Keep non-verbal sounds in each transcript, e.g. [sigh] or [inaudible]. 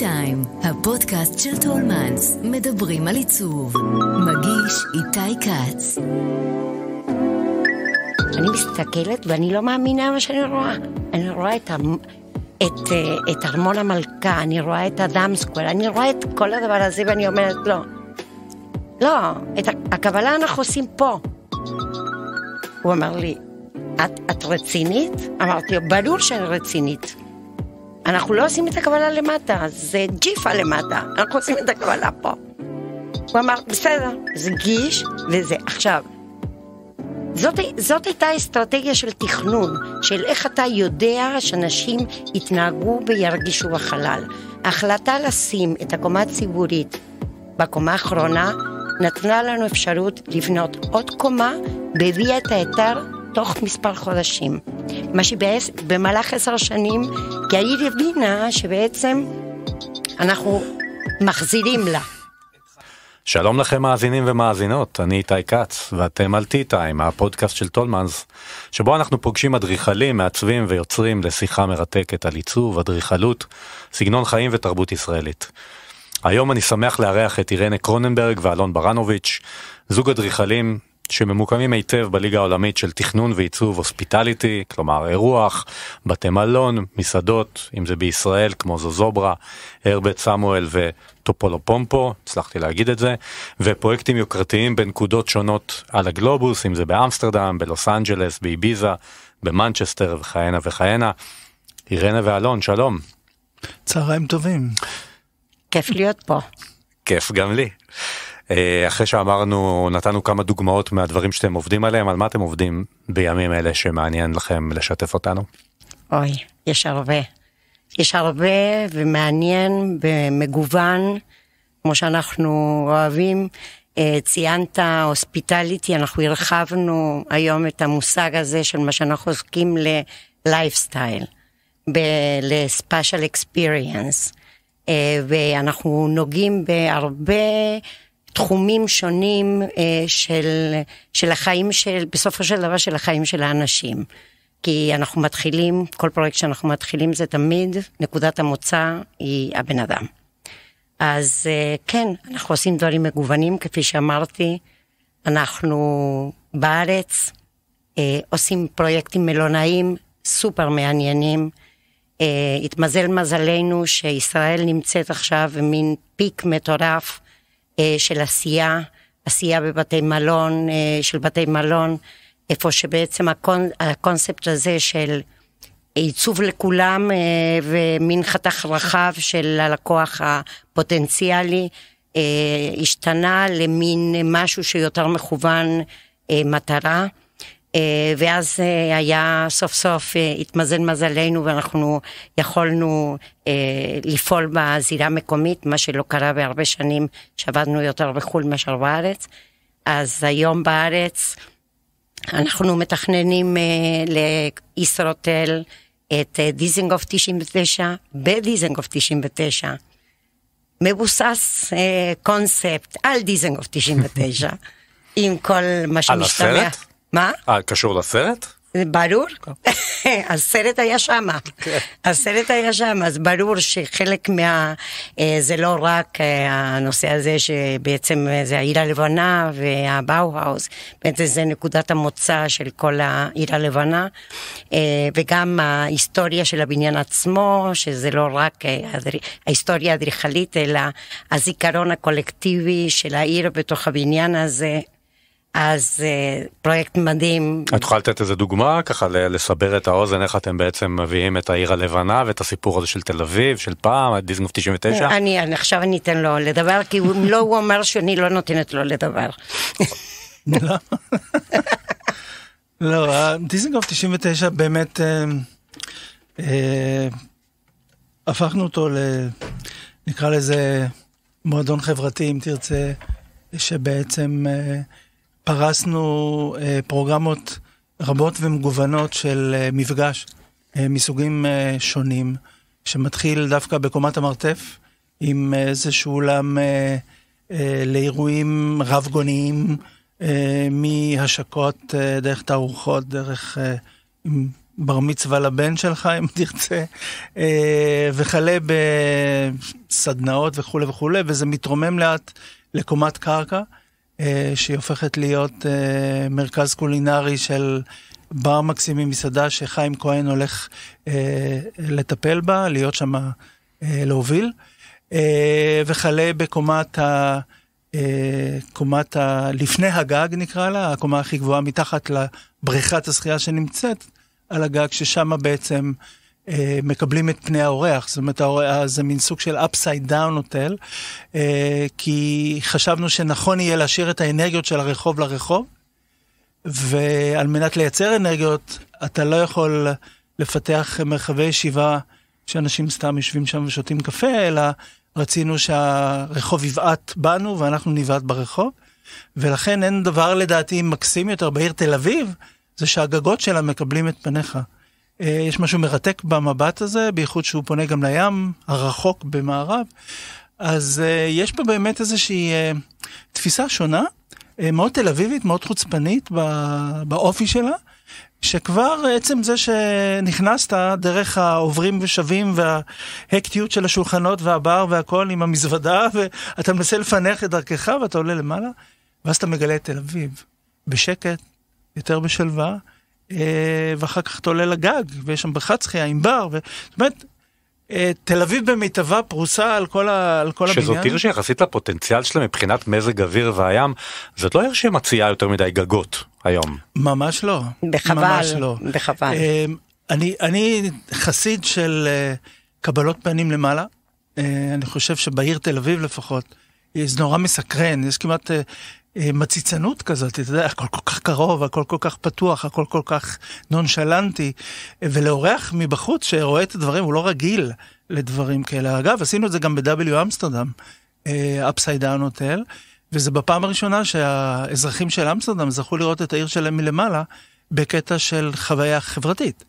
טיים, הפודקאסט של טולמנס, מדברים על עיצוב. מגיש איתי כץ. אני מסתכלת ואני לא מאמינה מה שאני רואה. אני רואה את, המ... את, אה, את ארמון המלכה, אני רואה את אדם סקוול, אני רואה את כל הדבר הזה ואני אומרת לא. לא, את הקבלה אנחנו עושים פה. הוא אמר לי, את, את רצינית? אמרתי, ברור שאני רצינית. אנחנו לא עושים את הקבלה למטה, זה ג'יפה למטה, אנחנו עושים את הקבלה פה. הוא אמר, בסדר, זה גיש וזה. עכשיו, זאת, זאת הייתה אסטרטגיה של תכנון, של איך אתה יודע שאנשים יתנהגו וירגישו בחלל. ההחלטה לשים את הקומה הציבורית בקומה האחרונה נתנה לנו אפשרות לבנות עוד קומה והביאה את האתר תוך מספר חודשים. מה שבמהלך עשר שנים, כי העיר הבינה שבעצם אנחנו מחזירים לה. שלום לכם מאזינים ומאזינות, אני איתי כץ, ואתם על T-Time, הפודקאסט של טולמאנס, שבו אנחנו פוגשים אדריכלים, מעצבים ויוצרים לשיחה מרתקת על עיצוב, אדריכלות, סגנון חיים ותרבות ישראלית. היום אני שמח לארח את אירנה קרוננברג ואלון ברנוביץ', זוג אדריכלים שממוקמים היטב בליגה העולמית של תכנון ועיצוב הוספיטליטי, כלומר אירוח, בתי מלון, מסעדות, אם זה בישראל כמו זוזוברה, הרבט סמואל וטופולו פומפו, הצלחתי להגיד את זה, ופרויקטים יוקרתיים בנקודות שונות על הגלובוס, אם זה באמסטרדם, בלוס אנג'לס, באביזה, במנצ'סטר וכהנה וכהנה. אירנה ואלון, שלום. צהריים טובים. כיף להיות פה. כיף גם לי. אה, אחרי שאמרנו, נתנו כמה דוגמאות מהדברים שאתם עובדים עליהם, על מה אתם עובדים בימים אלה שמעניין לכם לשתף אותנו? אוי, יש הרבה. יש הרבה ומעניין ומגוון, כמו שאנחנו אוהבים. אה, ציינת הוספיטליטי, אנחנו הרחבנו היום את המושג הזה של מה שאנחנו עוסקים ללייפסטייל, לספיישל אקספיריאנס, ואנחנו נוגעים בהרבה תחומים שונים אה, של, של החיים של, בסופו של דבר של החיים של האנשים. כי אנחנו מתחילים, כל פרויקט שאנחנו מתחילים זה תמיד, נקודת המוצא היא הבן אדם. אז אה, כן, אנחנו עושים דברים מגוונים, כפי שאמרתי, אנחנו בארץ אה, עושים פרויקטים מלונאיים סופר מעניינים. התמזל מזלנו שישראל נמצאת עכשיו במין פיק מטורף אה, של עשייה, עשייה בבתי מלון, אה, של בתי מלון, איפה שבעצם הקונ, הקונספט הזה של עיצוב לכולם אה, ומין חתך רחב של הלקוח הפוטנציאלי השתנה למין משהו שיותר מכוון מטרה. אה, ואז אה, היה סוף סוף, אה, התמזל מזלנו ואנחנו יכולנו לפעול בזירה המקומית, מה שלא קרה בהרבה שנים, שעבדנו יותר בחו"ל מאשר בארץ. אז היום בארץ אנחנו מתכננים לישרוטל את דיזנגוף 99, בדיזנגוף 99. מבוסס קונספט על דיזנגוף 99, עם כל מה שמשתמע. על הסרט? מה? אה, קשור לסרט? ברור, אוקיי. [laughs] הסרט היה שם, כן. הסרט היה שם, אז ברור שחלק מה... אה, זה לא רק אה, הנושא הזה שבעצם זה העיר הלבנה והבאו-האוס, בעצם זה נקודת המוצא של כל העיר הלבנה, וגם ההיסטוריה של הבניין עצמו, שזה לא רק ההיסטוריה האדריכלית, אלא הזיכרון הקולקטיבי של העיר בתוך הבניין הזה. אז uh, פרויקט מדהים. את יכולה לתת איזה דוגמה ככה לסבר את האוזן איך אתם בעצם מביאים את העיר הלבנה ואת הסיפור הזה של תל אביב של פעם דיסנגוף 99? אה, אני, אני עכשיו אני אתן לו לדבר כי אם לא הוא אמר שאני לא נותנת לו לדבר. לא, אה, דיסנגוף 99 באמת הפכנו אותו ל... נקרא לזה מועדון חברתי אם תרצה שבעצם. אה, פרסנו אה, פרוגרמות רבות ומגוונות של אה, מפגש אה, מסוגים שונים, שמתחיל דווקא בקומת המרתף, עם איזשהו אולם לאירועים רב גוניים, מהשקות דרך תערוכות, דרך בר מצווה לבן שלך, אם [laughs] תרצה, וכלה בסדנאות וכולי וכולי, וזה מתרומם לאט לקומת קרקע. אה, שהיא הופכת להיות אה, מרכז קולינרי של בר מקסימי מסעדה שחיים כהן הולך אה, לטפל בה, להיות שם להוביל. וכלה בקומת ה... קומת ה... לפני הגג נקרא לה, הקומה הכי גבוהה מתחת לבריכת השחייה שנמצאת על הגג, ששם בעצם אה, מקבלים את פני האורח, זאת אומרת, אה, זה מין סוג של upside down הוטל, אה, כי חשבנו שנכון יהיה להשאיר את האנרגיות של הרחוב לרחוב, ועל מנת לייצר אנרגיות, אתה לא יכול לפתח מרחבי ישיבה שאנשים סתם יושבים שם ושותים קפה, אלא רצינו שהרחוב יבעט בנו ואנחנו נבעט ברחוב, ולכן אין דבר לדעתי מקסים יותר בעיר תל אביב, זה שהגגות שלה מקבלים את פניך. אה, יש משהו מרתק במבט הזה, בייחוד שהוא פונה גם לים הרחוק במערב. אז אה, יש פה באמת איזושהי אה, תפיסה שונה, מאוד תל אביבית, מאוד חוצפנית באופי שלה. שכבר עצם זה שנכנסת דרך העוברים ושבים וההקטיות של השולחנות והבר והכל עם המזוודה [laughs] ואתה מנסה לפענח את דרכך ואתה עולה למעלה ואז אתה מגלה את תל אביב בשקט, יותר בשלווה, אה, ואחר כך אתה עולה לגג, ויש שם בריכת שחייה עם בר, ו... זאת אומרת, אה, תל אביב במיטבה פרוסה על כל, ה, על כל שזאת הבניין. שזאת עיר שיחסית לפוטנציאל שלה מבחינת מזג אוויר והים, זאת לא עיר שמציעה יותר מדי גגות היום. ממש לא. בחבל. ממש לא. בחבל. אה, אני, אני חסיד של קבלות פנים למעלה. אני חושב שבעיר תל אביב לפחות, זה נורא מסקרן, יש כמעט אה, מציצנות כזאת, אתה יודע, הכל כל כך קרוב, הכל כל כך פתוח, הכל כל כך נונשלנטי, ולאורח מבחוץ שרואה את הדברים, הוא לא רגיל לדברים כאלה. אגב, עשינו את זה גם ב-W אמסטרדם, אה, upside down hotel, וזה בפעם הראשונה שהאזרחים של אמסטרדם זכו לראות את העיר שלהם מלמעלה, בקטע של חוויה חברתית.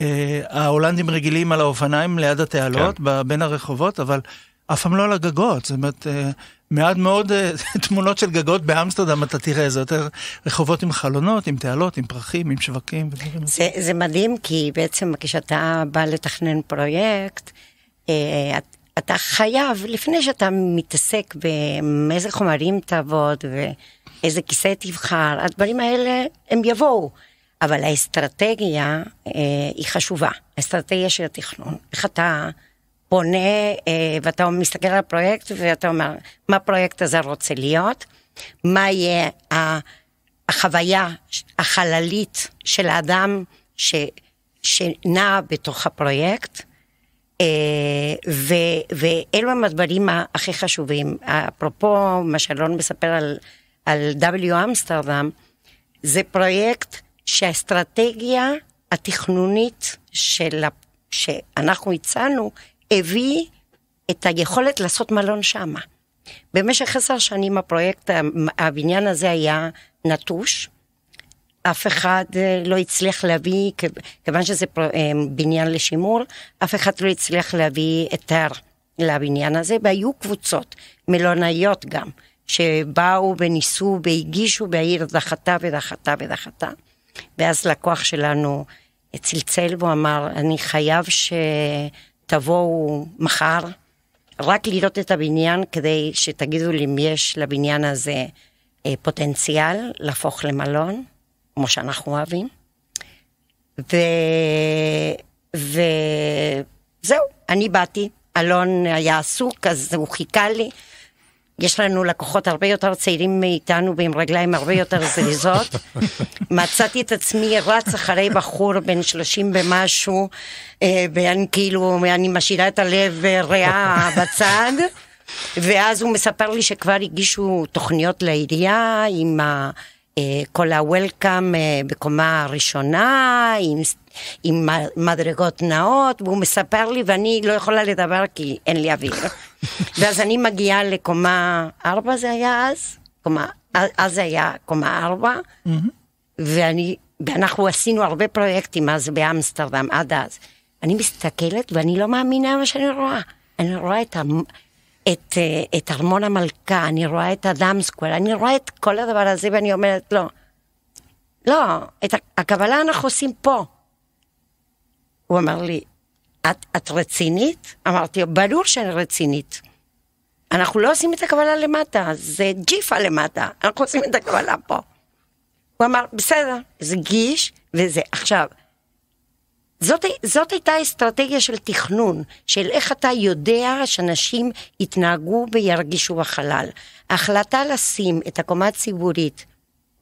אה, ההולנדים רגילים על האופניים ליד התעלות, כן. בין הרחובות, אבל אף פעם לא על הגגות, זאת אומרת, מעט מאוד אה, [laughs] תמונות של גגות באמסטרדם, אתה תראה, זה יותר רחובות עם חלונות, עם תעלות, עם פרחים, עם שווקים. זה, זה מדהים, כי בעצם כשאתה בא לתכנן פרויקט, אה, אתה חייב, לפני שאתה מתעסק באיזה חומרים תעבוד ואיזה כיסא תבחר, הדברים האלה הם יבואו. אבל האסטרטגיה אה, היא חשובה, האסטרטגיה של התכנון. איך אתה פונה, אה, ואתה מסתכל על הפרויקט ואתה אומר, מה הפרויקט הזה רוצה להיות? מה יהיה החוויה החללית של האדם ש, שנע בתוך הפרויקט? אה, ו, ואלו הם הדברים הכי חשובים. אפרופו מה שאלון מספר על, על W אמסטרדם, זה פרויקט שהאסטרטגיה התכנונית של, שאנחנו הצענו הביא את היכולת לעשות מלון שמה. במשך עשר שנים הפרויקט, הבניין הזה היה נטוש. אף אחד אה, לא הצליח להביא, כיוון שזה אה, בניין לשימור, אף אחד לא הצליח להביא היתר לבניין הזה, והיו קבוצות, מלונאיות גם, שבאו וניסו והגישו והעיר דחתה ודחתה ודחתה. ואז לקוח שלנו צלצל אמר, אני חייב ש... תבואו מחר, רק לראות את הבניין כדי שתגידו לי אם יש לבניין הזה אה, פוטנציאל להפוך למלון, כמו שאנחנו אוהבים. ו... וזהו, אני באתי, אלון היה עסוק, אז הוא חיכה לי. יש לנו לקוחות הרבה יותר צעירים מאיתנו ועם רגליים הרבה יותר זריזות. [laughs] מצאתי את עצמי רץ אחרי בחור בן 30 ומשהו, אה, ואני כאילו, אני משאירה את הלב אה, ריאה [laughs] בצד. ואז הוא מספר לי שכבר הגישו תוכניות לעירייה עם ה... אה, כל ה-Welcome אה, בקומה הראשונה, עם, עם מדרגות נאות, והוא מספר לי, ואני לא יכולה לדבר כי אין לי אוויר. [laughs] ואז אני מגיעה לקומה 4 זה היה אז, קומה, אה, אז זה היה קומה 4, ואני, ואנחנו עשינו הרבה פרויקטים אז באמסטרדם, עד אז. אני מסתכלת ואני לא מאמינה מה שאני רואה. אני רואה את ה... את, אה, את ארמון המלכה, אני רואה את אדם סקוויר, אני רואה את כל הדבר הזה ואני אומרת לא, לא, את הקבלה אנחנו עושים פה. הוא אמר לי, את, את רצינית? אמרתי, ברור שאני רצינית. אנחנו לא עושים את הקבלה למטה, זה ג'יפה למטה, אנחנו עושים את הקבלה פה. הוא אמר, בסדר, זה גיש וזה. עכשיו, זאת, זאת הייתה אסטרטגיה של תכנון, של איך אתה יודע שאנשים יתנהגו וירגישו בחלל. ההחלטה לשים את הקומה הציבורית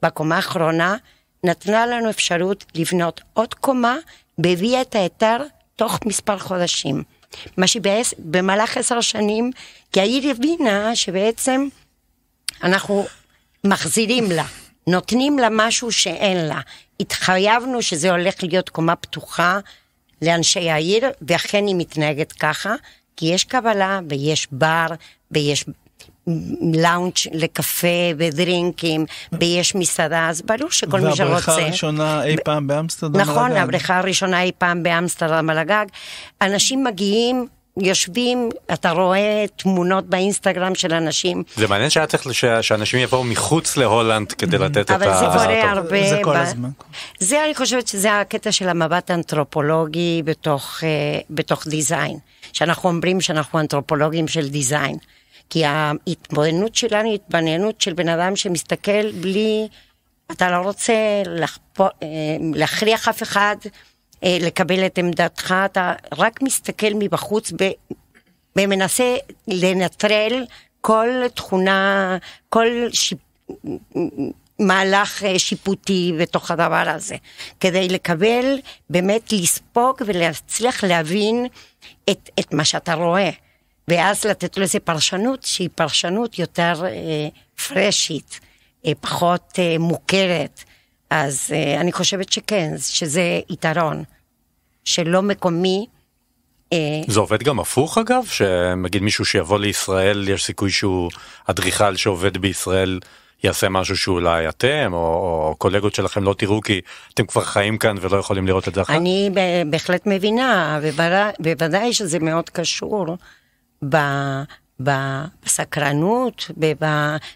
בקומה האחרונה, נתנה לנו אפשרות לבנות עוד קומה והביאה את האתר תוך מספר חודשים. מה שבמהלך עשר שנים, כי העיר הבינה שבעצם אנחנו מחזירים לה, נותנים לה משהו שאין לה. התחייבנו שזה הולך להיות קומה פתוחה לאנשי העיר, ואכן היא מתנהגת ככה, כי יש קבלה ויש בר ויש לאונג' לקפה ודרינקים, ויש מסעדה, אז ברור שכל מי שרוצה... והבריכה הראשונה אי פעם באמסטרדם נכון, על הגג. נכון, הבריכה הראשונה אי פעם באמסטרדם על הגג. אנשים מגיעים יושבים, אתה רואה תמונות באינסטגרם של אנשים. זה מעניין שהיה צריך לש... שאנשים יבואו מחוץ להולנד כדי לתת את ה... אבל זה קורה הרבה. זה כל ב... הזמן. זה, אני חושבת שזה הקטע של המבט האנתרופולוגי בתוך, uh, בתוך דיזיין. שאנחנו אומרים שאנחנו אנתרופולוגים של דיזיין. כי ההתבוננות שלנו היא התבוננות של בן אדם שמסתכל בלי... אתה לא רוצה אה, להכריח אף אחד אה, לקבל את עמדתך, אתה רק מסתכל מבחוץ ב, ומנסה לנטרל כל תכונה, כל שיפ... מהלך אה, שיפוטי בתוך הדבר הזה, כדי לקבל, באמת לספוג ולהצליח להבין את, את מה שאתה רואה, ואז לתת לו איזה פרשנות שהיא פרשנות יותר אה, פרשית, אה, פחות אה, מוכרת, אז uh, אני חושבת שכן, שזה יתרון, שלא מקומי. Uh, זה עובד גם הפוך אגב? שנגיד מישהו שיבוא לישראל, יש סיכוי שהוא אדריכל שעובד בישראל יעשה משהו שאולי לא אתם או, או קולגות שלכם לא תראו כי אתם כבר חיים כאן ולא יכולים לראות את זה אחר? אני בהחלט מבינה, ובוודאי שזה מאוד קשור ב... בסקרנות, ב...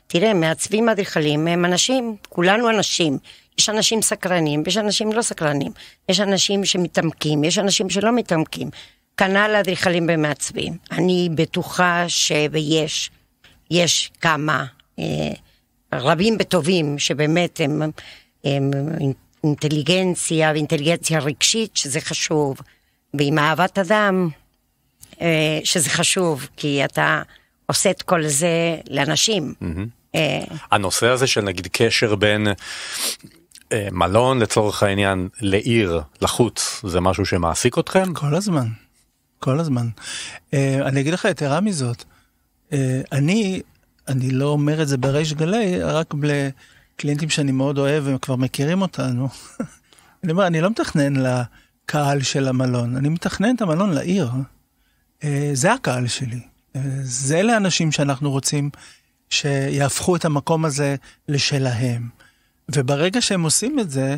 תראה, מעצבים אדריכלים הם אנשים, כולנו אנשים, יש אנשים סקרנים ויש אנשים לא סקרנים, יש אנשים שמתעמקים, יש אנשים שלא מתעמקים. כנ"ל אדריכלים ומעצבים. אני בטוחה ש... ויש, יש כמה, אה, רבים וטובים, שבאמת הם, הם אינטליגנציה ואינטליגנציה רגשית, שזה חשוב, ועם אהבת אדם, אה, שזה חשוב, כי אתה עושה את כל זה לאנשים. Mm-hmm. הנושא הזה של נגיד קשר בין אה, מלון לצורך העניין לעיר לחוץ זה משהו שמעסיק אתכם? כל הזמן, כל הזמן. אה, אני אגיד לך יתרה מזאת, אה, אני, אני לא אומר את זה בריש גלי, רק לקליינטים שאני מאוד אוהב והם כבר מכירים אותנו. [laughs] אני אומר, אני לא מתכנן לקהל של המלון, אני מתכנן את המלון לעיר. זה הקהל שלי. זה לאנשים שאנחנו רוצים שיהפכו את המקום הזה לשלהם. וברגע שהם עושים את זה,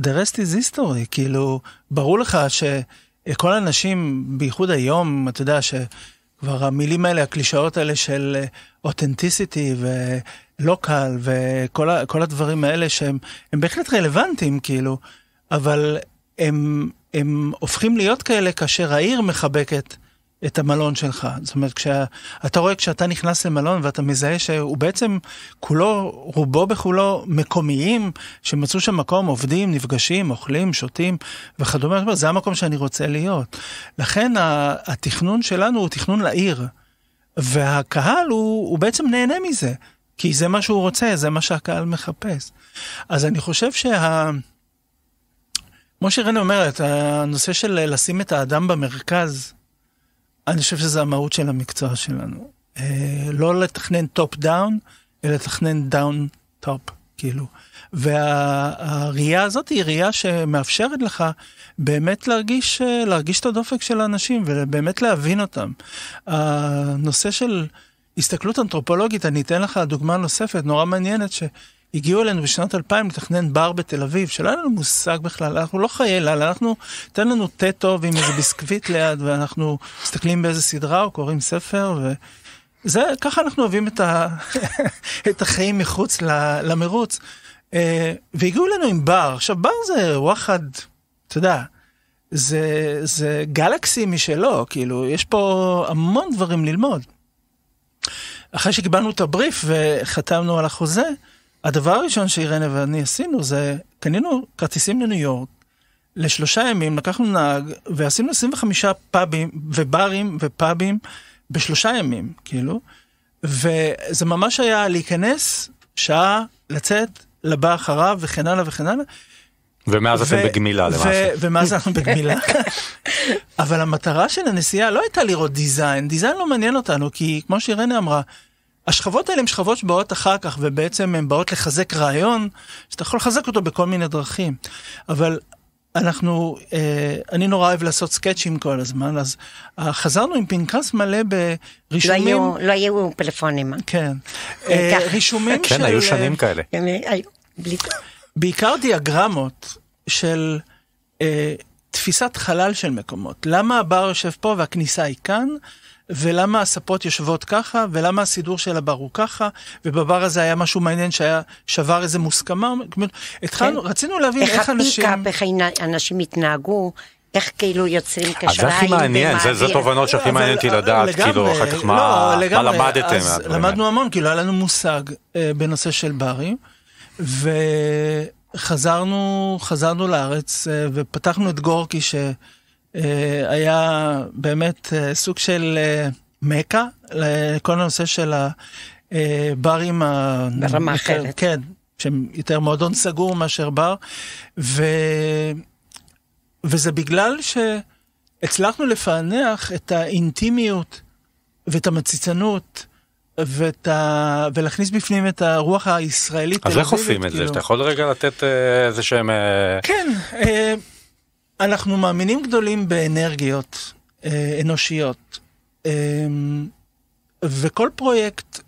the rest is history, כאילו, ברור לך שכל האנשים, בייחוד היום, אתה יודע שכבר המילים האלה, הקלישאות האלה של אותנטיסיטי ולוקל וכל הדברים האלה שהם הם בהחלט רלוונטיים כאילו, אבל הם, הם הופכים להיות כאלה כאשר העיר מחבקת את המלון שלך. זאת אומרת, כשאתה רואה כשאתה נכנס למלון ואתה מזהה שהוא בעצם כולו, רובו בכולו מקומיים שמצאו שם מקום, עובדים, נפגשים, אוכלים, שותים וכדומה, זאת אומרת, זה המקום שאני רוצה להיות. לכן התכנון שלנו הוא תכנון לעיר, והקהל הוא, הוא בעצם נהנה מזה, כי זה מה שהוא רוצה, זה מה שהקהל מחפש. אז אני חושב שה... כמו שרנה אומרת, הנושא של לשים את האדם במרכז, אני חושב שזה המהות של המקצוע שלנו. אה, לא לתכנן טופ דאון, אלא לתכנן דאון טופ, כאילו. והראייה וה, הזאת היא ראייה שמאפשרת לך באמת להרגיש, אה, להרגיש את הדופק של האנשים ובאמת להבין אותם. הנושא של הסתכלות אנתרופולוגית, אני אתן לך דוגמה נוספת נורא מעניינת, ש... הגיעו אלינו בשנת 2000 לתכנן בר בתל אביב, שלא היה לנו מושג בכלל, אנחנו לא חיי לילה, אנחנו, תן לנו תה טוב עם איזה ביסקוויט ליד, ואנחנו מסתכלים באיזה סדרה או קוראים ספר, וזה, ככה אנחנו אוהבים את, ה... [laughs] את החיים מחוץ ל... למרוץ. אה, והגיעו אלינו עם בר, עכשיו בר זה וואחד, אתה יודע, זה, זה גלקסי משלו, כאילו, יש פה המון דברים ללמוד. אחרי שקיבלנו את הבריף וחתמנו על החוזה, הדבר הראשון שאירנה ואני עשינו זה, קנינו כרטיסים לניו יורק, לשלושה ימים לקחנו נהג ועשינו 25 פאבים וברים ופאבים בשלושה ימים, כאילו, וזה ממש היה להיכנס שעה, לצאת, לבא אחריו וכן הלאה וכן הלאה. ומאז אתם בגמילה למעשה. ומאז אנחנו בגמילה. אבל המטרה של הנסיעה לא הייתה לראות דיזיין, דיזיין לא מעניין אותנו, כי כמו שאירנה אמרה, השכבות האלה הן שכבות שבאות אחר כך, ובעצם הן באות לחזק רעיון, שאתה יכול לחזק אותו בכל מיני דרכים. אבל אנחנו, אה, אני נורא אוהב לעשות סקצ'ים כל הזמן, אז אה, חזרנו עם פנקס מלא ברישומים. לא היו, לא היו פלאפונים. אה? כן. רישומים כן, של... כן, היו שנים כאלה. בעיקר דיאגרמות של תפיסת חלל של מקומות. למה הבר יושב פה והכניסה היא כאן? ולמה הספות יושבות ככה, ולמה הסידור של הבר הוא ככה, ובבר הזה היה משהו מעניין שהיה, שבר איזה מוסכמה. כן. התחלנו, כן. רצינו להבין איך, איך אנשים... איך אנשים התנהגו, איך כאילו יוצרים קשריים? אז זה הכי מעניין, זה, זה תובנות שהכי לא, מעניין אותי לדעת, לגמרי, כאילו אחר כך לא, מה, לא, לגמרי, מה למדתם. אז למדנו המון, כאילו היה לנו מושג אה, בנושא של ברים, וחזרנו חזרנו לארץ אה, ופתחנו את גורקי, ש... אה, אה, היה באמת אה, סוג של אה, מכה לכל הנושא של הברים. ברמה יותר, אחרת. כן, שהם יותר מועדון סגור מאשר בר, ו... וזה בגלל שהצלחנו לפענח את האינטימיות ואת המציצנות. ואת ה... ולהכניס בפנים את הרוח הישראלית. אז איך עושים את זה? כאילו. אתה יכול רגע לתת איזה שהם... כן, אנחנו מאמינים גדולים באנרגיות אה, אנושיות, אה, וכל פרויקט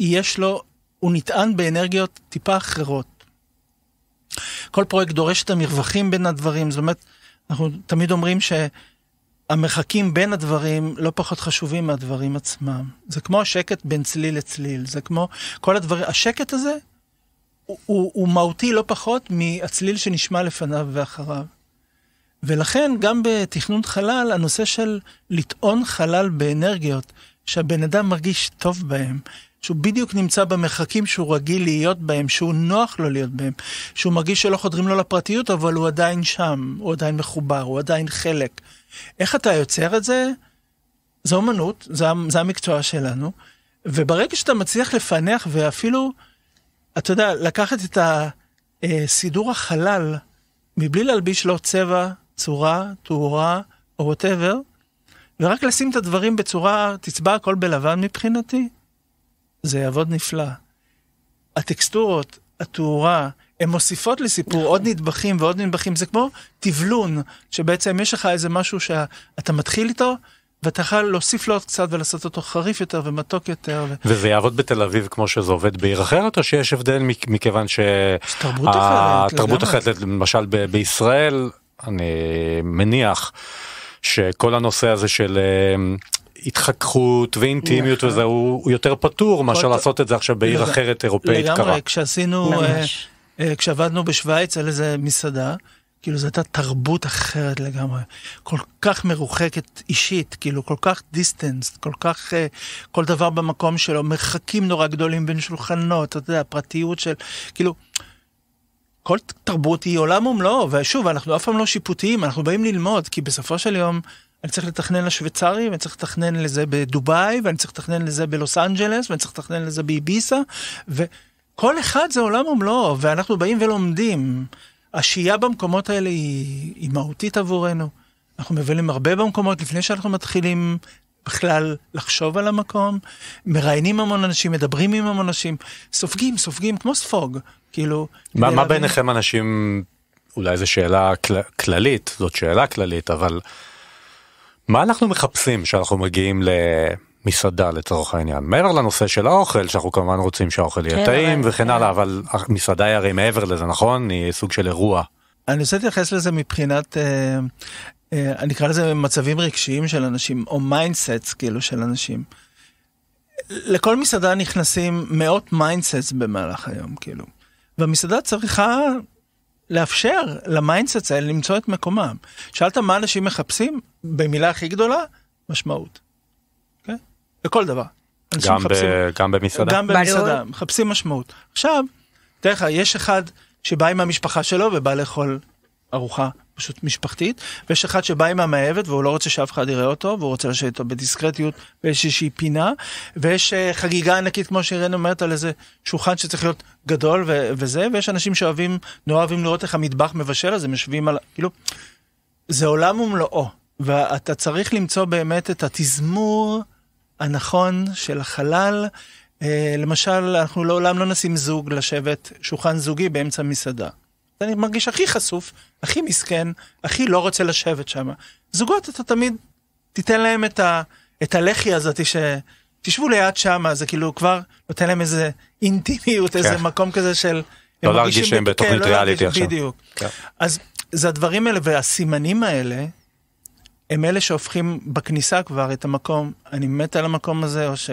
יש לו, הוא נטען באנרגיות טיפה אחרות. כל פרויקט דורש את המרווחים בין הדברים, זאת אומרת, אנחנו תמיד אומרים שהמרחקים בין הדברים לא פחות חשובים מהדברים עצמם. זה כמו השקט בין צליל לצליל, זה כמו כל הדברים, השקט הזה הוא, הוא, הוא מהותי לא פחות מהצליל שנשמע לפניו ואחריו. ולכן גם בתכנון חלל, הנושא של לטעון חלל באנרגיות, שהבן אדם מרגיש טוב בהם, שהוא בדיוק נמצא במרחקים שהוא רגיל להיות בהם, שהוא נוח לו להיות בהם, שהוא מרגיש שלא חודרים לו לפרטיות, אבל הוא עדיין שם, הוא עדיין מחובר, הוא עדיין חלק. איך אתה יוצר את זה? זו אומנות, זה, זה המקצוע שלנו, וברגע שאתה מצליח לפענח ואפילו, אתה יודע, לקחת את הסידור אה, החלל, מבלי להלביש לו צבע צורה, תאורה, או וואטאבר, ורק לשים את הדברים בצורה, תצבע הכל בלבן מבחינתי, זה יעבוד נפלא. הטקסטורות, התאורה, הן מוסיפות לסיפור עוד נדבכים ועוד נדבכים, זה כמו תבלון, שבעצם יש לך איזה משהו שאתה מתחיל איתו, ואתה יכול להוסיף לו עוד קצת ולעשות אותו חריף יותר ומתוק יותר. ו... וזה יעבוד בתל אביב כמו שזה עובד בעיר אחרת או שיש הבדל מכיוון שהתרבות אחרת, אחרת למשל ב- בישראל אני מניח שכל הנושא הזה של אה, התחככות ואינטימיות נכון. וזה הוא, יותר פטור מאשר לעשות את זה עכשיו בעיר אחרת אירופאית קרה. לגמרי, כשעשינו, אה, אה, כשעבדנו בשוויץ על איזה מסעדה, כאילו זו הייתה תרבות אחרת לגמרי. כל כך מרוחקת אישית, כאילו כל כך דיסטנס, כל כך, כל דבר במקום שלו, מרחקים נורא גדולים בין שולחנות, אתה יודע, הפרטיות של, כאילו... כל תרבות היא עולם ומלואו, ושוב, אנחנו אף פעם לא שיפוטיים, אנחנו באים ללמוד, כי בסופו של יום אני צריך לתכנן לשוויצרי, ואני צריך לתכנן לזה בדובאי, ואני צריך לתכנן לזה בלוס אנג'לס, ואני צריך לתכנן לזה באביסה, וכל אחד זה עולם ומלואו, ואנחנו באים ולומדים. השהייה במקומות האלה היא, היא מהותית עבורנו. אנחנו מבלים הרבה במקומות לפני שאנחנו מתחילים בכלל לחשוב על המקום, מראיינים המון אנשים, מדברים עם המון אנשים, סופגים, סופגים כמו ספוג, כאילו. ما, מה, מה להבין... ביניכם אנשים, אולי זו שאלה כל, כללית, זאת שאלה כללית, אבל מה אנחנו מחפשים כשאנחנו מגיעים ל... מסעדה לצורך העניין מעבר לנושא של האוכל שאנחנו כמובן רוצים שהאוכל יהיה כן, טעים וכן הלאה כן. אבל מסעדה היא הרי מעבר לזה נכון היא סוג של אירוע אני רוצה להתייחס לזה מבחינת אה, אה, אני אקרא לזה מצבים רגשיים של אנשים, או מיינדסטס כאילו של אנשים. לכל מסעדה נכנסים מאות מיינדסטס במהלך היום, כאילו. והמסעדה צריכה לאפשר למיינדסטס האלה למצוא את מקומם. שאלת מה אנשים מחפשים? במילה הכי גדולה, משמעות. Okay? כן? לכל דבר. גם, ב... גם במסעדה? גם במסעדה, מחפשים משמעות. עכשיו, תראה לך, יש אחד שבא עם המשפחה שלו ובא לאכול ארוחה פשוט משפחתית, ויש אחד שבא עם המאהבת והוא לא רוצה שאף אחד יראה אותו, והוא רוצה לשבת איתו בדיסקרטיות באיזושהי פינה, ויש אה, חגיגה ענקית, כמו שאירן אומרת, על איזה שולחן שצריך להיות גדול ו- וזה, ויש אנשים שאוהבים, נורא אוהבים לראות איך המטבח מבשל, אז הם יושבים על, כאילו, זה עולם ומלואו, ואתה צריך למצוא באמת את התזמור הנכון של החלל. אה, למשל, אנחנו לעולם לא נשים זוג לשבת, שולחן זוגי באמצע מסעדה. אני מרגיש הכי חשוף, הכי מסכן, הכי לא רוצה לשבת שם. זוגות אתה תמיד תיתן להם את, ה, את הלחי הזאת שתשבו ליד שם, זה כאילו כבר נותן להם איזה אינטימיות כן. איזה מקום כזה של לא להרגיש שהם בתוכנית כן, לא ריאליטי עכשיו בדיוק כן. אז זה הדברים האלה והסימנים האלה הם אלה שהופכים בכניסה כבר את המקום אני מת על המקום הזה או ש...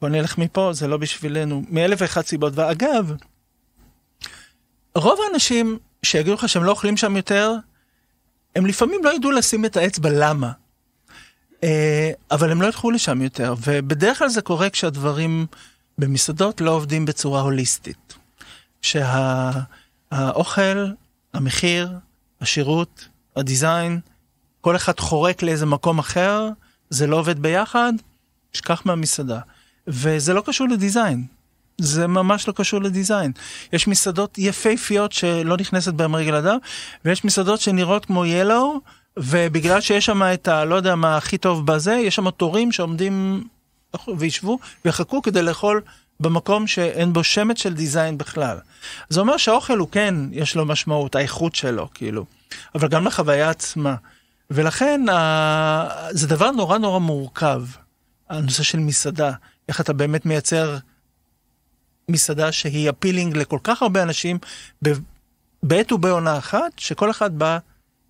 בוא נלך מפה זה לא בשבילנו מאלף ואחת סיבות ואגב רוב האנשים שיגידו לך שהם לא אוכלים שם יותר, הם לפעמים לא ידעו לשים את האצבע למה. אה, אבל הם לא ילכו לשם יותר, ובדרך כלל זה קורה כשהדברים במסעדות לא עובדים בצורה הוליסטית. שהאוכל, שה... המחיר, השירות, הדיזיין, כל אחד חורק לאיזה מקום אחר, זה לא עובד ביחד, שכח מהמסעדה. וזה לא קשור לדיזיין, זה ממש לא קשור לדיזיין. יש מסעדות יפהפיות שלא נכנסת בהם רגל אדם, ויש מסעדות שנראות כמו ילו, ובגלל שיש שם את הלא יודע מה הכי טוב בזה, יש שם תורים שעומדים וישבו ויחכו כדי לאכול במקום שאין בו שמץ של דיזיין בכלל. זה אומר שהאוכל הוא כן, יש לו משמעות, האיכות שלו, כאילו. אבל גם לחוויה עצמה. ולכן זה דבר נורא נורא מורכב, הנושא של מסעדה, איך אתה באמת מייצר... מסעדה שהיא אפילינג לכל כך הרבה אנשים בעת ובעונה אחת, שכל אחד בא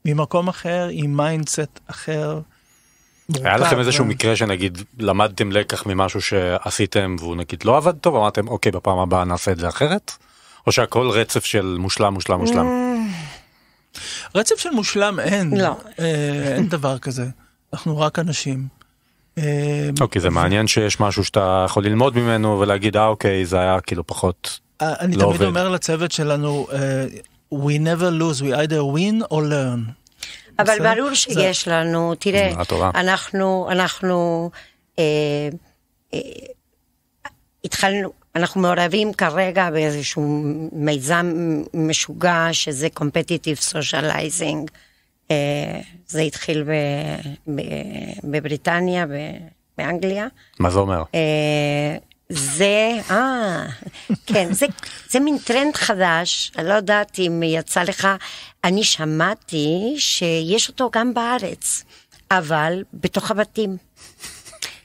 ממקום אחר, עם מיינדסט אחר. היה לכם כן. איזשהו מקרה שנגיד למדתם לקח ממשהו שעשיתם והוא נגיד לא עבד טוב, אמרתם אוקיי בפעם הבאה נעשה את זה אחרת? או שהכל רצף של מושלם מושלם מושלם? רצף של מושלם אין, לא. אה, אין דבר כזה, אנחנו רק אנשים. אמ, אוקיי זה מעניין שיש משהו שאתה יכול ללמוד ממנו ולהגיד אה אוקיי זה היה כאילו פחות אה, לא עובד. אני תמיד אומר לצוות שלנו אה, we never lose we either win or learn. אבל ברור שיש לנו תראה אנחנו אנחנו אה, התחלנו אנחנו מעורבים כרגע באיזשהו מיזם משוגע שזה competitive socializing. אה, זה התחיל ב, ב, בבריטניה, ב, באנגליה. מה זה אומר? אה, זה, אה, כן, זה, זה מין טרנד חדש, אני לא יודעת אם יצא לך, אני שמעתי שיש אותו גם בארץ, אבל בתוך הבתים.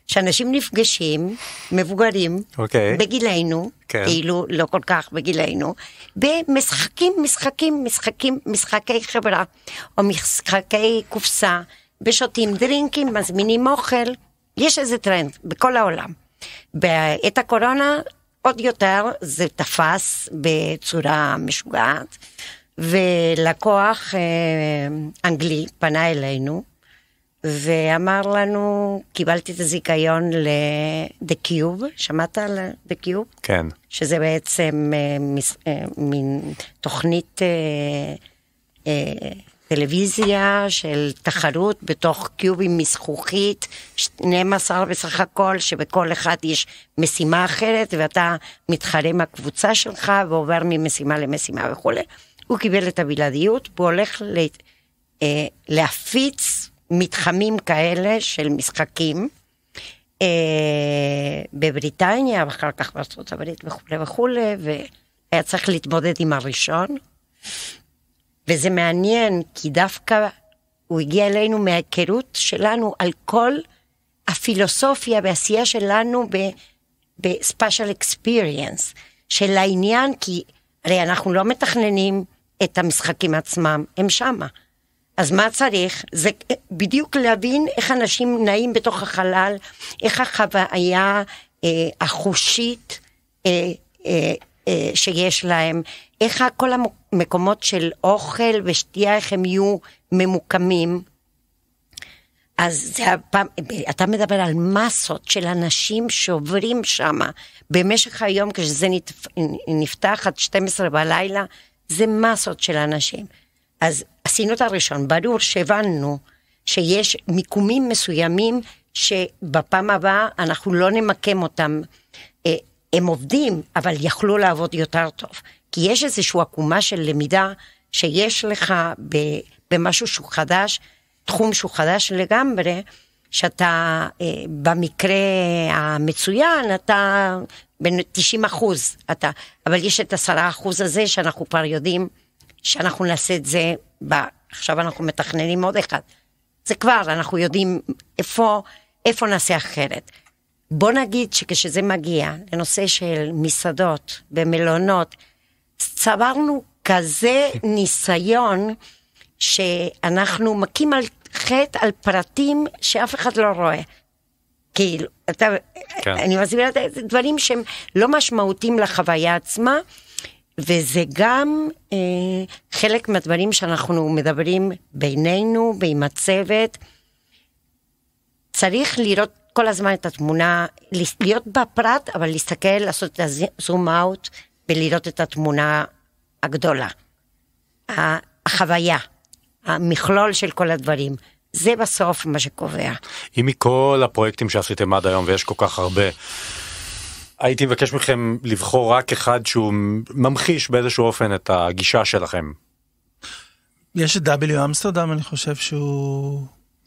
שאנשים נפגשים, מבוגרים, okay. אוקיי. בגילנו, okay. כן. כאילו לא כל כך בגילנו, במשחקים, משחקים, משחקים, משחקי חברה, או משחקי קופסה, ושותים דרינקים, מזמינים אוכל, יש איזה טרנד בכל העולם. בעת הקורונה עוד יותר זה תפס בצורה משוגעת, ולקוח אה, אנגלי פנה אלינו, ואמר לנו, קיבלתי את הזיכיון ל-The Cube, שמעת על The Cube? כן. שזה בעצם אה, מס, אה, מין תוכנית אה, טלוויזיה של תחרות בתוך קיובים מזכוכית, 12 בסך הכל, שבכל אחד יש משימה אחרת, ואתה מתחרה עם הקבוצה שלך ועובר ממשימה למשימה וכולי. הוא קיבל את הבלעדיות, והוא הולך לה, להפיץ מתחמים כאלה של משחקים. אה, בבריטניה, ואחר כך בארצות הברית וכולי וכולי, והיה צריך להתמודד עם הראשון. וזה מעניין, כי דווקא הוא הגיע אלינו מההיכרות שלנו על כל הפילוסופיה והעשייה שלנו ב-special experience של העניין, כי הרי אנחנו לא מתכננים את המשחקים עצמם, הם שמה. אז מה צריך? זה בדיוק להבין איך אנשים נעים בתוך החלל, איך החוויה אה, החושית אה, אה, אה, שיש להם, איך כל המקומות של אוכל ושתייה, איך הם יהיו ממוקמים. אז זה הפעם, אתה מדבר על מסות של אנשים שעוברים שם במשך היום, כשזה נפתח עד 12 בלילה, זה מסות של אנשים. אז עשינו את הראשון. ברור שהבנו שיש מיקומים מסוימים שבפעם הבאה אנחנו לא נמקם אותם. אה, הם עובדים, אבל יכלו לעבוד יותר טוב. כי יש איזושהי עקומה של למידה שיש לך במשהו שהוא חדש, תחום שהוא חדש לגמרי, שאתה אה, במקרה המצוין, אתה בין 90 אחוז, אתה, אבל יש את 10 אחוז הזה שאנחנו כבר יודעים שאנחנו נעשה את זה, ב... עכשיו אנחנו מתכננים עוד אחד. זה כבר, אנחנו יודעים איפה, איפה נעשה אחרת. בוא נגיד שכשזה מגיע לנושא של מסעדות ומלונות, צברנו כזה ניסיון שאנחנו מכים על חטא על פרטים שאף אחד לא רואה. כאילו, אתה, כן. אני מסבירה את דברים שהם לא משמעותיים לחוויה עצמה, וזה גם אה, חלק מהדברים שאנחנו מדברים בינינו ועם הצוות. צריך לראות כל הזמן את התמונה, להיות בפרט, אבל להסתכל, לעשות את הזום אאוט ולראות את התמונה הגדולה. החוויה, המכלול של כל הדברים. זה בסוף מה שקובע. אם מכל הפרויקטים שעשיתם עד היום, ויש כל כך הרבה, הייתי מבקש מכם לבחור רק אחד שהוא ממחיש באיזשהו אופן את הגישה שלכם. יש את W אמסטרדם, אני חושב שהוא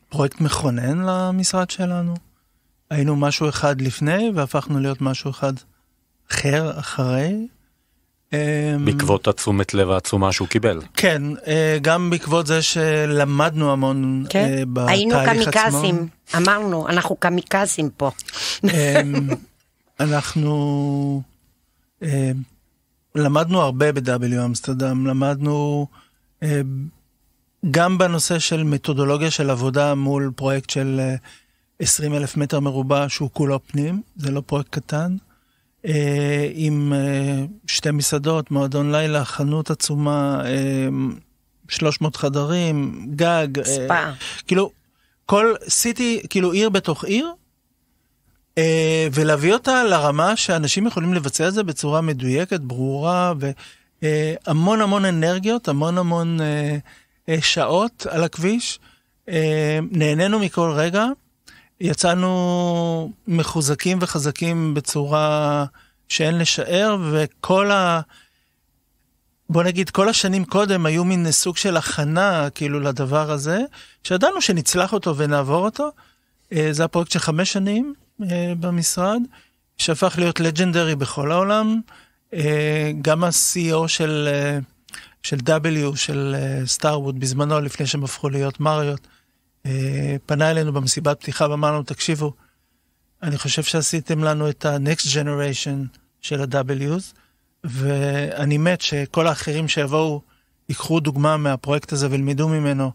פרויקט מכונן למשרד שלנו. היינו משהו אחד לפני והפכנו להיות משהו אחד אחר אחרי. אמ, בעקבות התשומת לב העצומה שהוא קיבל. כן, אה, גם בעקבות זה שלמדנו המון כן. אה, בתהליך עצמו. היינו קמיקזים, אמרנו, אנחנו קמיקזים פה. אמ, אנחנו אה, למדנו הרבה ב-W אמסטרדם, למדנו אה, גם בנושא של מתודולוגיה של עבודה מול פרויקט של אה, 20 אלף מטר מרובע שהוא כולו פנים, זה לא פרויקט קטן, אה, עם אה, שתי מסעדות, מועדון לילה, חנות עצומה, אה, 300 חדרים, גג. אה, ספא. אה, כאילו, כל סיטי, כאילו עיר בתוך עיר, אה, ולהביא אותה לרמה שאנשים יכולים לבצע את זה בצורה מדויקת, ברורה, והמון אה, המון אנרגיות, המון המון אה, שעות על הכביש. נהנינו מכל רגע, יצאנו מחוזקים וחזקים בצורה שאין לשער, וכל ה... בוא נגיד, כל השנים קודם היו מין סוג של הכנה, כאילו, לדבר הזה, שידענו שנצלח אותו ונעבור אותו. זה הפרויקט של חמש שנים, אה, במשרד, שהפך להיות לג'נדרי בכל העולם. אה, גם ה-CEO של, אה, של W, של סטארווד, בזמנו, לפני שהם הפכו להיות מריות, פנה אלינו במסיבת פתיחה ואמר לנו, תקשיבו, אני חושב שעשיתם לנו את ה-next generation של ה-W's, ואני מת שכל האחרים שיבואו ייקחו דוגמה מהפרויקט הזה וילמדו ממנו.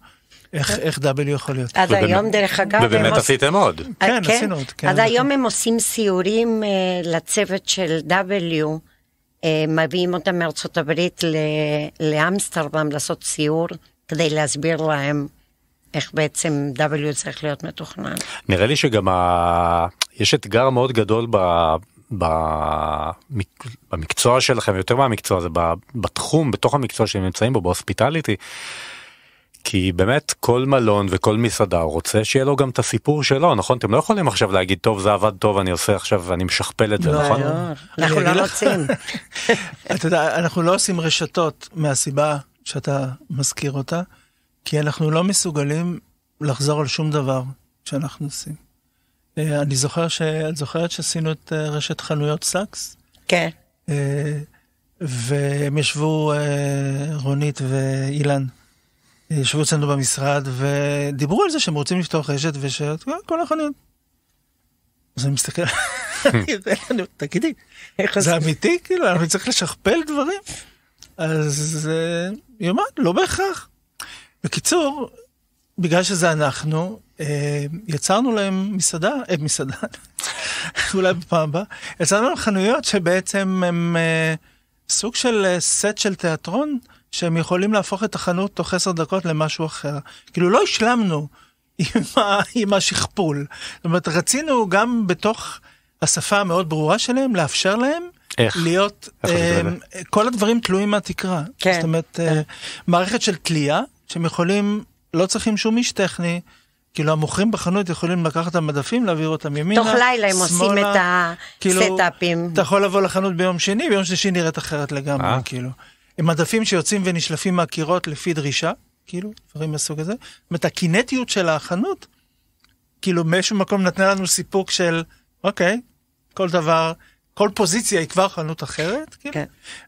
איך, כן. איך דאבל יכול להיות? עד ובאמת, היום, דרך אגב, ובאמת עוש... עשיתם עוד. אה, כן, כן, עשינו עוד. כן, עד היום הם עושים סיורים uh, לצוות של W, uh, מביאים אותם מארצות הברית לאמסטרדם לעשות סיור, כדי להסביר להם איך בעצם W צריך להיות מתוכנן. נראה לי שגם ה... יש אתגר מאוד גדול ב... במקצוע שלכם יותר מהמקצוע הזה בתחום בתוך המקצוע שהם נמצאים בו בהוספיטליטי כי באמת כל מלון וכל מסעדה רוצה שיהיה לו גם את הסיפור שלו נכון אתם לא יכולים עכשיו להגיד טוב זה עבד טוב אני עושה עכשיו אני משכפל את זה לא, נכון? לא, אנחנו לא רוצים. [laughs] אתה יודע אנחנו לא עושים רשתות מהסיבה שאתה מזכיר אותה כי אנחנו לא מסוגלים לחזור על שום דבר שאנחנו עושים. אה, אני זוכר שאת זוכרת שעשינו את אה, רשת חנויות סאקס? כן. אה, והם ישבו רונית ואילן אה, ישבו אצלנו במשרד ודיברו על זה שהם רוצים לפתוח רשת ושכל אה, החנויות. אז אני מסתכל, [laughs] תגידי, זה אמיתי? כאילו, אנחנו נצטרך לשכפל דברים? אז אה, היא אומרת, לא בהכרח. בקיצור, בגלל שזה אנחנו, יצרנו להם מסעדה, אה, מסעדה, [laughs] אולי בפעם הבאה, יצרנו להם חנויות שבעצם הם סוג של סט של תיאטרון. שהם יכולים להפוך את החנות תוך עשר דקות למשהו אחר. כאילו לא השלמנו עם, ה, עם השכפול. זאת אומרת, רצינו גם בתוך השפה המאוד ברורה שלהם, לאפשר להם איך? להיות, איך הם, אה, כל הדברים תלויים מהתקרה. כן. זאת אומרת, כן. אה, מערכת של תלייה, שהם יכולים, לא צריכים שום איש טכני. כאילו המוכרים בחנות יכולים לקחת את המדפים, להעביר אותם ימינה, תוך לילה הם שמאלה, עושים את הסטאפים. כאילו, אתה יכול לבוא לחנות ביום שני, ביום שלישי נראית אחרת לגמרי, אה? כאילו. הם מדפים שיוצאים ונשלפים מהקירות לפי דרישה, כאילו, דברים מהסוג הזה. זאת אומרת, הקינטיות של החנות, כאילו באיזשהו מקום נתנה לנו סיפוק של, אוקיי, כל דבר, כל פוזיציה היא כבר חנות אחרת, כאילו. כן.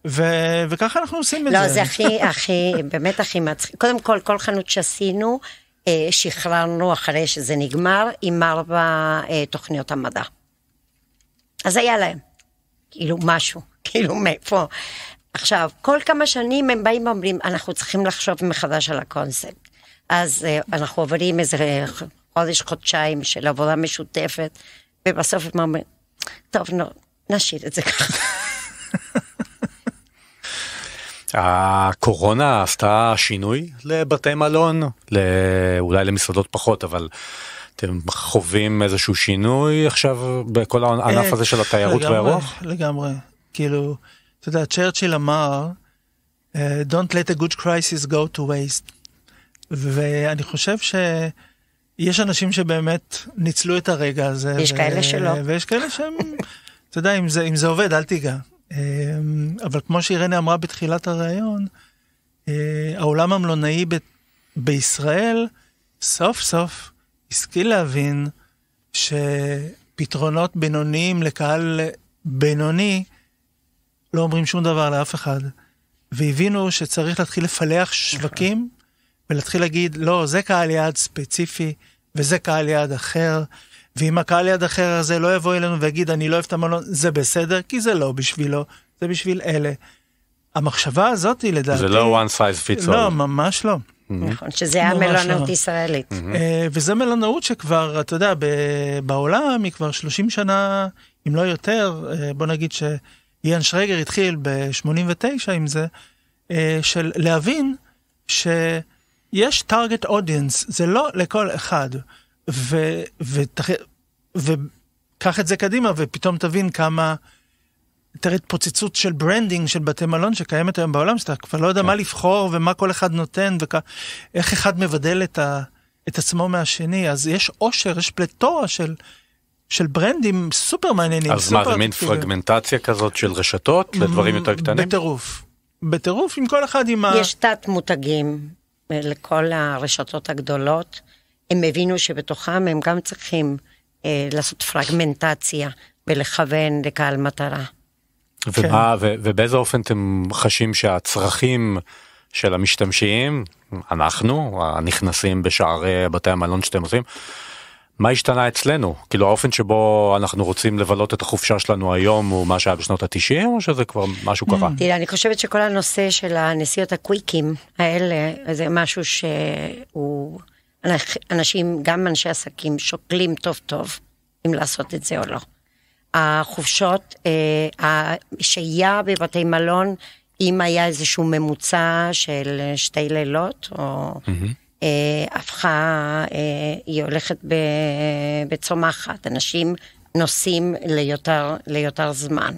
ו- וככה אנחנו עושים את לא, זה. לא, זה הכי, הכי, באמת הכי מצחיק. קודם כל, כל חנות שעשינו, אה, שחררנו אחרי שזה נגמר עם ארבע אה, תוכניות המדע. אז היה להם, כאילו משהו, [laughs] כאילו מאיפה. עכשיו, כל כמה שנים הם באים ואומרים, אנחנו צריכים לחשוב מחדש על הקונספט. אז uh, אנחנו עוברים איזה חודש, חודשיים של עבודה משותפת, ובסוף הם אומרים, טוב, נו, נשאיר את זה ככה. הקורונה עשתה שינוי לבתי מלון, לא, אולי למסעדות פחות, אבל אתם חווים איזשהו שינוי עכשיו בכל הענף אה, הזה של התיירות והאירוח? לגמרי, לגמרי. כאילו... יודע, צ'רצ'יל אמר, אה, Don't let a good crisis go to waste. ואני חושב שיש אנשים שבאמת ניצלו את הרגע הזה. יש ו... כאלה שלא. ויש כאלה שהם, אתה יודע, אם זה, אם זה עובד, אל תיגע. אה, אבל כמו שאירנה אמרה בתחילת הראיון, אה, העולם המלונאי ב... בישראל סוף סוף השכיל להבין שפתרונות בינוניים לקהל בינוני לא אומרים שום דבר לאף אחד, והבינו שצריך להתחיל לפלח שווקים ולהתחיל להגיד, לא, זה קהל יעד ספציפי וזה קהל יעד אחר, ואם הקהל יעד אחר הזה לא יבוא אלינו ויגיד, אני לא אוהב את המלון, זה בסדר, כי זה לא בשבילו, זה בשביל אלה. המחשבה הזאת היא לדעתי... זה לא one size fits לא, all. לא, ממש לא. נכון, שזה המלונאות לא. ישראלית. אה, וזה מלונאות שכבר, אתה יודע, בעולם היא כבר 30 שנה, אם לא יותר, אה, בוא נגיד ש... איאן שרגר התחיל ב-89 עם זה, אה, של להבין שיש target audience, זה לא לכל אחד. וקח את זה קדימה ופתאום תבין כמה, תראה התפוצצות של ברנדינג של בתי מלון שקיימת היום בעולם, שאתה כבר לא יודע כן. מה לבחור ומה כל אחד נותן ואיך וכ... אחד מבדל את, ה, את עצמו מהשני, אז יש עושר, יש פלטורה של... של ברנדים סופר מעניינים. אז סופר מה, זה מין פרגמנטציה כזאת של רשתות לדברים mm, יותר קטנים? בטירוף. בטירוף עם כל אחד עם ה... יש תת מותגים אה, לכל הרשתות הגדולות. הם הבינו שבתוכם הם גם צריכים אה, לעשות פרגמנטציה ולכוון לקהל מטרה. ומה, כן. ו, ובאיזה אופן אתם חשים שהצרכים של המשתמשים, אנחנו, הנכנסים בשערי בתי המלון שאתם עושים, מה השתנה אצלנו? כאילו האופן שבו אנחנו רוצים לבלות את החופשה שלנו היום הוא מה שהיה בשנות התשעים או שזה כבר משהו mm. קרה? תראה, אני חושבת שכל הנושא של הנסיעות הקוויקים האלה זה משהו שהוא אנשים, גם אנשי עסקים, שוקלים טוב טוב אם לעשות את זה או לא. החופשות, אה, השהייה בבתי מלון, אם היה איזשהו ממוצע של שתי לילות או... אה, הפכה, אה, היא הולכת בצומחת, אנשים נוסעים ליותר, ליותר זמן.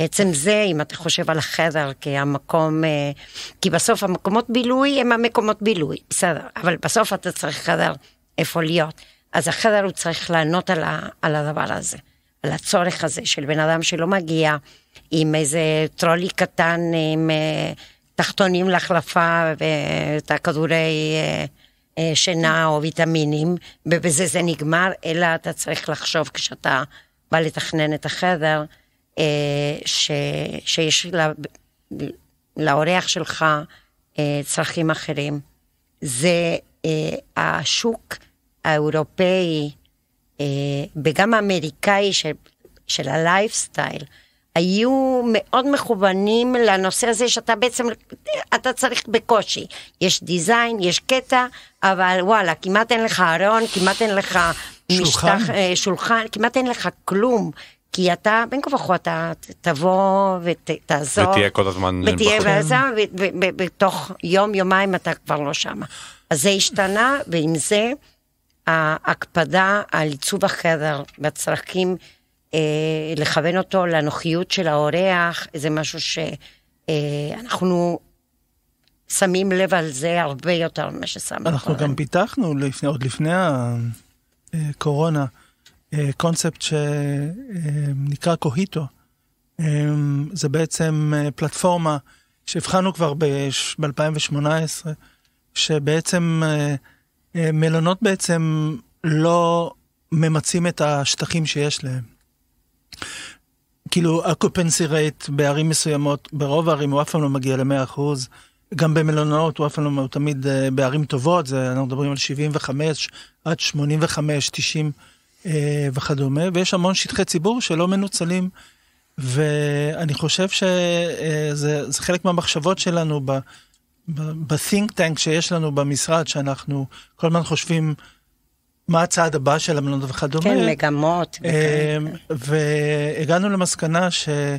בעצם זה, אם אתה חושב על החדר כהמקום, אה, כי בסוף המקומות בילוי הם המקומות בילוי, בסדר, אבל בסוף אתה צריך חדר איפה להיות. אז החדר הוא צריך לענות על, ה, על הדבר הזה, על הצורך הזה של בן אדם שלא מגיע עם איזה טרולי קטן עם אה, תחתונים להחלפה ואת הכדורי אה, אה, שינה או ויטמינים, ובזה זה נגמר, אלא אתה צריך לחשוב כשאתה בא לתכנן את החדר, אה, ש, שיש לה, לאורח שלך צרכים אחרים. זה השוק האירופאי, וגם האמריקאי של, של הלייפסטייל. היו מאוד מכוונים לנושא הזה שאתה בעצם, אתה צריך בקושי. יש דיזיין, יש קטע, אבל וואלה, כמעט אין לך ארון, כמעט אין לך שולחן, משטח, אה, שולחן כמעט אין לך כלום. כי אתה בין כה וכה אתה תבוא ותעזור. ותהיה כל הזמן. ותהיה בעזה, אה, ובתוך יום יומיים אתה כבר לא שם. אז זה השתנה, ועם זה ההקפדה על עיצוב החדר והצרכים. אה, לכוון אותו לנוחיות של האורח, זה משהו שאנחנו אה, שמים לב על זה הרבה יותר ממה ששמנו. אנחנו גם פיתחנו לפני, עוד לפני הקורונה אה, קונספט שנקרא קוהיטו. זה בעצם פלטפורמה שהבחנו כבר ב-2018, שבעצם מלונות בעצם לא ממצים את השטחים שיש להם. כאילו occupancy רייט בערים מסוימות, ברוב הערים הוא אף פעם לא מגיע ל-100%, גם במלונאות הוא אף פעם לא, תמיד אה, בערים טובות, זה, אנחנו מדברים על 75 עד 85, 90 אה, וכדומה, ויש המון שטחי ציבור שלא מנוצלים, ואני חושב שזה אה, חלק מהמחשבות שלנו ב-think tank שיש לנו במשרד, שאנחנו כל הזמן חושבים מה הצעד הבא של המלונות וכדומה. כן, מגמות. אה, והגענו למסקנה שאם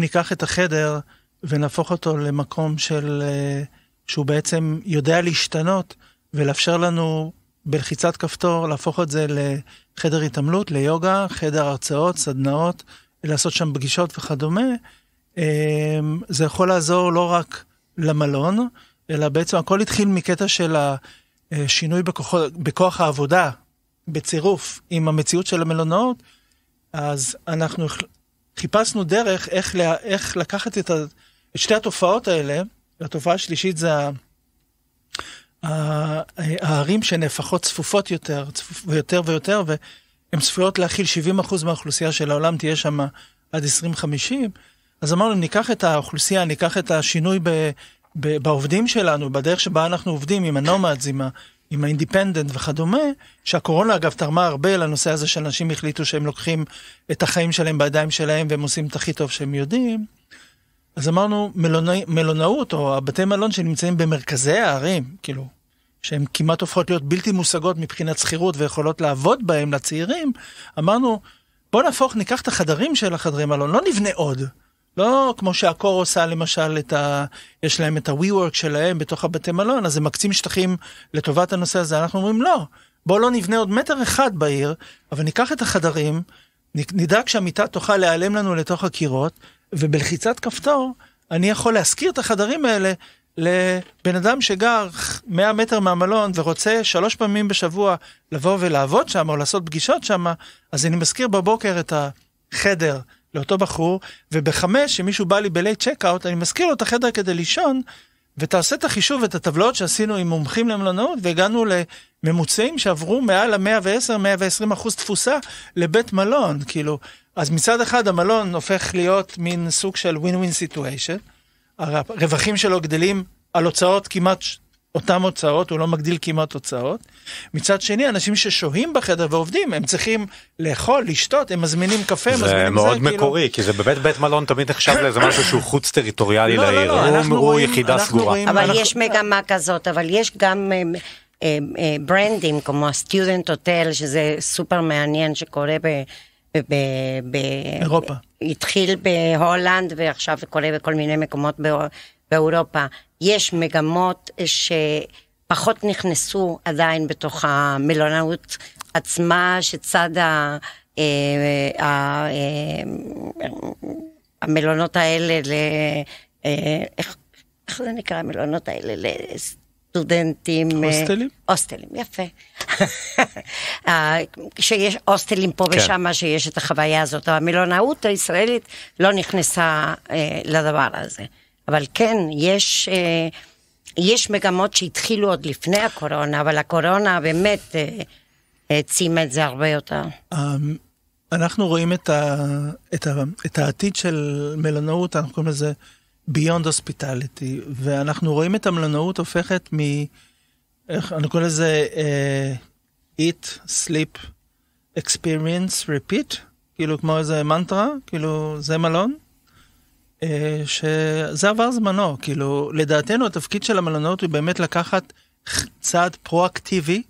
ניקח את החדר ונהפוך אותו למקום של, אה, שהוא בעצם יודע להשתנות ולאפשר לנו בלחיצת כפתור להפוך את זה לחדר התעמלות, ליוגה, חדר הרצאות, סדנאות, לעשות שם פגישות וכדומה, אה, זה יכול לעזור לא רק למלון, אלא בעצם הכל התחיל מקטע של אה, שינוי בכוח, בכוח העבודה בצירוף עם המציאות של המלונאות, אז אנחנו חיפשנו דרך איך, לה, איך לקחת את, ה, את שתי התופעות האלה, התופעה השלישית זה הערים שנהפכות צפופות יותר, צפופ, ויותר ויותר, והן צפויות להכיל 70% מהאוכלוסייה של העולם, תהיה שם עד 2050. אז אמרנו, ניקח את האוכלוסייה, ניקח את השינוי בעובדים שלנו, בדרך שבה אנחנו עובדים עם הנומדס, עם, עם האינדיפנדנט וכדומה, שהקורונה אגב תרמה הרבה לנושא הזה שאנשים החליטו שהם לוקחים את החיים שלהם בידיים שלהם והם עושים את הכי טוב שהם יודעים. אז אמרנו מלונא, מלונאות או הבתי מלון שנמצאים במרכזי הערים, כאילו, שהן כמעט הופכות להיות בלתי מושגות מבחינת שכירות ויכולות לעבוד בהם לצעירים, אמרנו בוא נהפוך, ניקח את החדרים של החדרי מלון, לא נבנה עוד. לא כמו שהקור עושה למשל את ה... יש להם את ה-WeWork שלהם בתוך הבתי מלון, אז הם מקצים שטחים לטובת הנושא הזה. אנחנו אומרים לא, בואו לא נבנה עוד מטר אחד בעיר, אבל ניקח את החדרים, נדאג שהמיטה תוכל להיעלם לנו לתוך הקירות, ובלחיצת כפתור אני יכול להשכיר את החדרים האלה לבן אדם שגר 100 מטר מהמלון ורוצה שלוש פעמים בשבוע לבוא ולעבוד שם או לעשות פגישות שם, אז אני מזכיר בבוקר את החדר. לאותו בחור, ובחמש, אם מישהו בא לי בלייט צ'קאוט, אני מזכיר לו את החדר כדי לישון, ואתה עושה את החישוב ואת הטבלאות שעשינו עם מומחים למלונאות, והגענו לממוצעים שעברו מעל ה-110-120 אחוז תפוסה לבית מלון, כאילו. אז מצד אחד המלון הופך להיות מין סוג של win-win situation, הרווחים שלו גדלים על הוצאות כמעט אותן הוצאות, הוא לא מגדיל כמעט הוצאות. מצד שני, אנשים ששוהים בחדר ועובדים, הם צריכים לאכול, לשתות, הם מזמינים קפה, מזמינים זה. זה מאוד זה, כאילו- מקורי, כאילו... כי זה באמת בית מלון תמיד נחשב לאיזה [coughs] משהו שהוא חוץ טריטוריאלי לא, לעיר, לא, לא, לא, אנחנו הוא רואים, יחידה אנחנו סגורה. רואים, אבל אנחנו... יש מגמה כזאת, אבל יש גם... אה, אה, אה, ברנדים כמו הסטודנט הוטל שזה סופר מעניין שקורה ב... ב... ב... אירופה. התחיל בהולנד ועכשיו קורה בכל מיני מקומות באירופה. יש מגמות אה, שפחות נכנסו עדיין בתוך המלונאות עצמה, שצד ה... אה, אה, המלונות האלה, ל... איך, איך זה נקרא המלונות האלה? לסטודנטים... הוסטלים? הוסטלים, יפה. [laughs] שיש הוסטלים פה כן. ושם שיש את החוויה הזאת. המלונאות הישראלית לא נכנסה לדבר הזה. אבל כן, יש, אה, יש מגמות שהתחילו עוד לפני הקורונה, אבל הקורונה באמת אה, העצימה את זה הרבה יותר. אמ, אנחנו רואים את, ה, את, ה, את העתיד של מלונאות, אנחנו קוראים לזה Beyond Hospitality, ואנחנו רואים את המלונאות הופכת מ... איך אני קורא לזה? uh, eat, sleep, experience, repeat, כאילו כמו איזה מנטרה, כאילו זה מלון. אה, שזה עבר זמנו, כאילו, לדעתנו התפקיד של המלונות הוא באמת לקחת צעד פרואקטיבי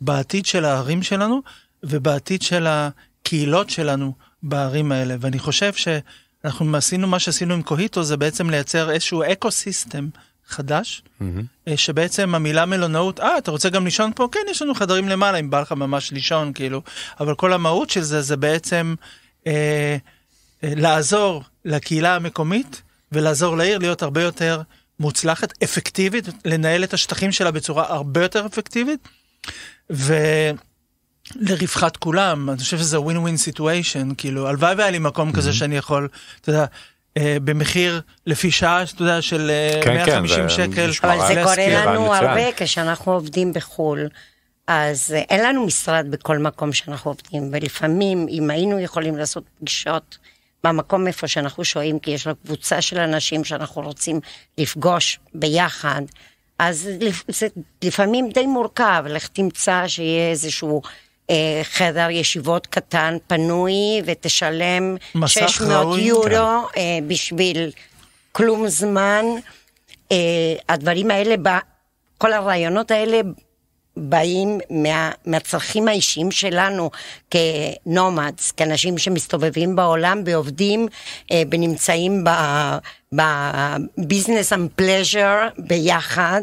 בעתיד של הערים שלנו ובעתיד של הקהילות שלנו בערים האלה. ואני חושב שאנחנו עשינו מה שעשינו עם קוהיטו, זה בעצם לייצר איזשהו אקו סיסטם חדש, mm-hmm. שבעצם המילה מלונאות, אה, אתה רוצה גם לישון פה? כן, יש לנו חדרים למעלה, אם בא לך ממש לישון, כאילו. אבל כל המהות של זה, זה בעצם... אה, לעזור לקהילה המקומית ולעזור לעיר להיות הרבה יותר מוצלחת, אפקטיבית, לנהל את השטחים שלה בצורה הרבה יותר אפקטיבית, ולרווחת כולם, אני חושב שזה ווין ווין סיטואשן, כאילו, הלוואי והיה לי מקום mm-hmm. כזה שאני יכול, אתה יודע, אה, במחיר לפי שעה, אתה יודע, של אה, כן, 150 כן, שקל. אבל זה קורה כן, לנו הרבה כשאנחנו עובדים בחו"ל. אז אה, אין לנו משרד בכל מקום שאנחנו עובדים, ולפעמים אם היינו יכולים לעשות פגישות במקום איפה שאנחנו שוהים, כי יש לו קבוצה של אנשים שאנחנו רוצים לפגוש ביחד, אז זה לפעמים די מורכב, לך תמצא שיהיה איזשהו... אה, חדר ישיבות קטן, פנוי, ותשלם 600 ראוי. יורו כן. אה, בשביל כלום זמן. אה, הדברים האלה, כל הרעיונות האלה באים מה, מהצרכים האישיים שלנו כנומדס, כאנשים שמסתובבים בעולם ועובדים אה, ונמצאים בביזנס אנד פלז'ר ביחד.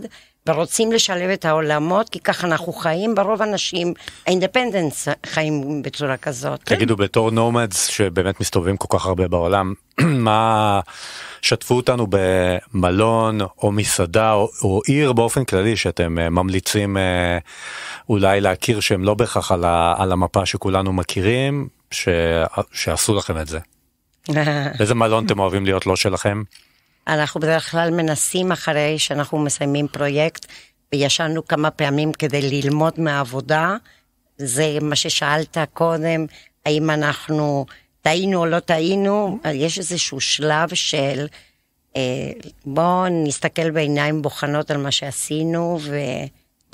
ורוצים לשלב את העולמות, כי ככה אנחנו חיים, ברוב אנשים, האינדפנדנס חיים בצורה כזאת. תגידו, כן? בתור נומדס שבאמת מסתובבים כל כך הרבה בעולם, [clears throat] מה, שתפו אותנו במלון או מסעדה או, או עיר באופן כללי שאתם אה, ממליצים אה, אולי להכיר שהם לא בהכרח על, על המפה שכולנו מכירים, ש, שעשו לכם את זה. [laughs] איזה מלון אתם אוהבים להיות לא שלכם? אנחנו בדרך כלל מנסים אחרי שאנחנו מסיימים פרויקט, וישבנו כמה פעמים כדי ללמוד מהעבודה. זה מה ששאלת קודם, האם אנחנו טעינו או לא טעינו, יש איזשהו שלב של אה, בואו נסתכל בעיניים בוחנות על מה שעשינו ו,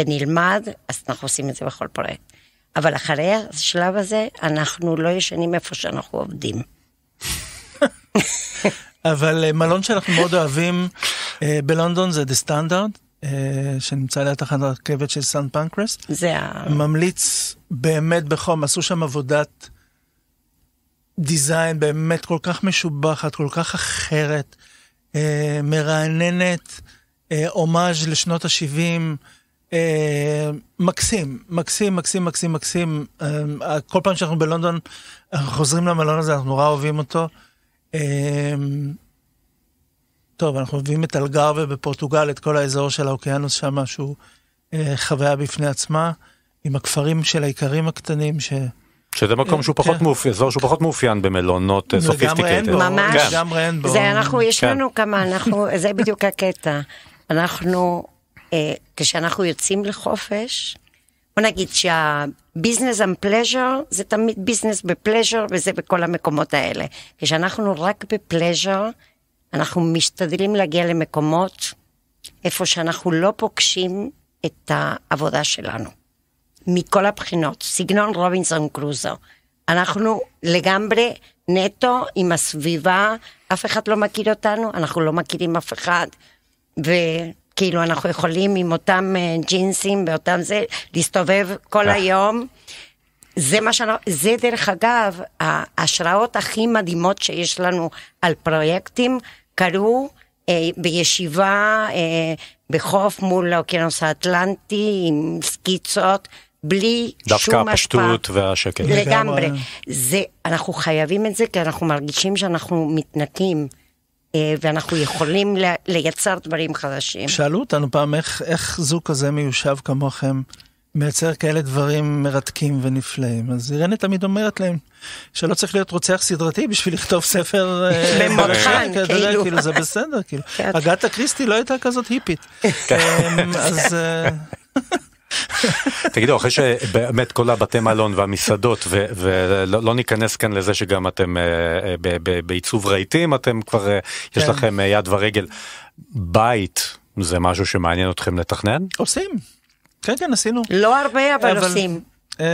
ונלמד, אז אנחנו עושים את זה בכל פרויקט. אבל אחרי השלב הזה, אנחנו לא ישנים איפה שאנחנו עובדים. [laughs] אבל אה, מלון שאנחנו מאוד אוהבים אה, בלונדון זה The Standard, אה, שנמצא ליד תחנת הרכבת של סן פנקרס. זה ה... ממליץ באמת בחום, עשו שם עבודת דיזיין באמת כל כך משובחת, כל כך אחרת, מרעננת, הומאז' לשנות ה-70. Uh, מקסים, מקסים, מקסים, מקסים, מקסים. Uh, כל פעם שאנחנו בלונדון, אנחנו חוזרים למלון הזה, אנחנו נורא אוהבים אותו. אמ, טוב, אנחנו מביאים את אלגרווה בפורטוגל, את כל האזור של האוקיינוס שם, שהוא אה, חוויה בפני עצמה, עם הכפרים של האיכרים הקטנים ש... שזה מקום אה, שהוא פחות כן. מאופיין, אזור שהוא פחות מאופיין במלונות אה, סופיסטיקטד. ממש. כן. לגמרי אין בו. זה אנחנו, יש כן. לנו כמה, אנחנו, זה בדיוק הקטע. אנחנו, כשאנחנו יוצאים לחופש, בוא נגיד שהביזנס אנד פלז'ר זה תמיד ביזנס בפלז'ר וזה בכל המקומות האלה. כשאנחנו רק בפלז'ר, אנחנו משתדלים להגיע למקומות איפה שאנחנו לא פוגשים את העבודה שלנו. מכל הבחינות, סגנון רובינסון קרוזו. אנחנו לגמרי נטו עם הסביבה, אף אחד לא מכיר אותנו, אנחנו לא מכירים אף אחד, ו... כאילו אנחנו יכולים עם אותם אה, ג'ינסים ואותם זה, להסתובב כל אה. היום. זה מה שאנחנו, זה דרך אגב, ההשראות הכי מדהימות שיש לנו על פרויקטים קרו אה, בישיבה אה, בחוף מול האוקיינוס האטלנטי עם סקיצות. בלי שום השפעה. דווקא הפשטות והשקט. לגמרי. זה, אנחנו חייבים את זה כי אנחנו מרגישים שאנחנו מתנקים. אה, ואנחנו יכולים לייצר דברים חדשים. שאלו אותנו פעם איך, איך זוג כזה מיושב כמוכם מייצר כאלה דברים מרתקים ונפלאים. אז אירנה תמיד אומרת להם שלא צריך להיות רוצח סדרתי בשביל לכתוב ספר... אה, [laughs] במותחן, כאילו. כאילו. זה בסדר, כאילו. כן. אגת הקריסטי לא הייתה כזאת היפית. כן. אמ, אז... אה, [laughs] תגידו, אחרי שבאמת כל הבתי מלון והמסעדות, ולא לא ניכנס כאן לזה שגם אתם אה, אה, בעיצוב רהיטים, אתם כבר, אה, יש כן. לכם יד ורגל. בית זה משהו שמעניין אתכם לתכנן? עושים. כן, כן, עשינו. לא הרבה, אבל עושים. אמ,